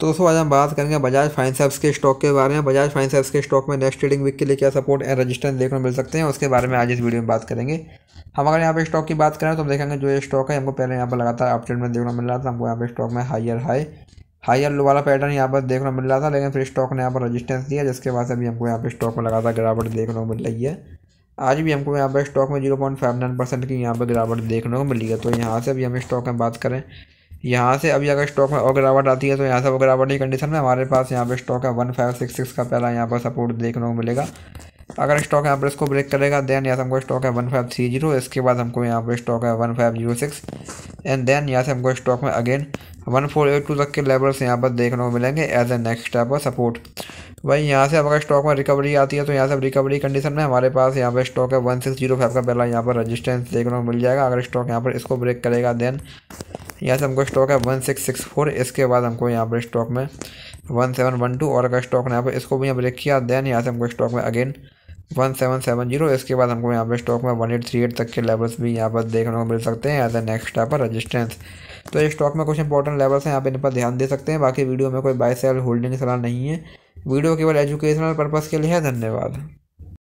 तो दोस्तों आज हम बात करेंगे बजाज फाइनस के स्टॉक के बारे में बजाज फाइनस के स्टॉक में नेक्स्ट ट्रेडिंग वीक के लिए क्या सपोर्ट एंड रजिस्टेंस देखने मिल सकते हैं उसके बारे में आज इस वीडियो में बात करेंगे हम अगर यहाँ पे स्टॉक की बात करें तो हम देखेंगे जो ये स्टॉक है हमको पहले यहाँ पर लगातार ट्रेड में देखने मिल रहा था हमको यहाँ पे स्टॉक में हाइयर हाई हाइयर लो वाला पैटर्न यहाँ पर देखने मिल रहा था लेकिन फिर स्टॉक ने यहाँ पर रजिस्टेंस दिया जिसके बाद अभी हमको यहाँ पर स्टॉक में लगातार गिरावट देखने को मिल रही है आज भी हमको यहाँ पर स्टॉक में zero point five nine percent की यहाँ पर गिरावट देखने को मिली है तो यहाँ से भी हम स्टॉक में बात करें यहाँ से अभी अगर स्टॉक में और गिरावट आती है तो यहाँ से वो गिरावट की कंडीशन में हमारे पास यहाँ पे स्टॉक है वन फाइव सिक्स सिक्स का पहला यहाँ पर सपोर्ट देखने को मिलेगा अगर स्टॉक यहाँ पर इसको ब्रेक करेगा देन यहाँ से हमको स्टॉक है वन फाइव थ्री जीरो इसके बाद हमको यहाँ पर स्टॉक है one five zero six and then यहाँ से हमको स्टॉक में again one four eight two तक के लेवल्स यहाँ पर देखने को मिलेंगे as a next type of support वही यहाँ से अगर स्टॉक में रिकवरी आती है तो यहाँ से रिकवरी कंडीशन में हमारे पास यहाँ पर स्टॉक है वन सिक्स जीरो फाइव का पहला यहाँ पर रजिस्टेंस देखने को मिल जाएगा अगर स्टॉक यहाँ पर इसको ब्रेक करेगा देन यहाँ से हमको स्टॉक है वन सिक्स सिक्स फोर इसके बाद हमको यहाँ पर स्टॉक में वन सेवन वन टू और अगर स्टॉक ने यहाँ पर इसको भी यहाँ ब्रेक किया देन यहाँ से हमको स्टॉक में again one seven seven zero इसके बाद हमको यहाँ पर स्टॉक में वन एट थ्री एट तक के लेवल्स भी यहाँ पर देखने को मिल सकते हैं एज ए नेक्स्ट यहाँ पर रजिस्टेंस तो ये स्टॉक में कुछ इंपॉर्टेंट लेवल्स हैं आप इन पर ध्यान दे सकते हैं बाकी वीडियो में कोई बाय सेल होल्डिंग सलाह नहीं है वीडियो केवल एजुकेशनल पर्पज़ के लिए है धन्यवाद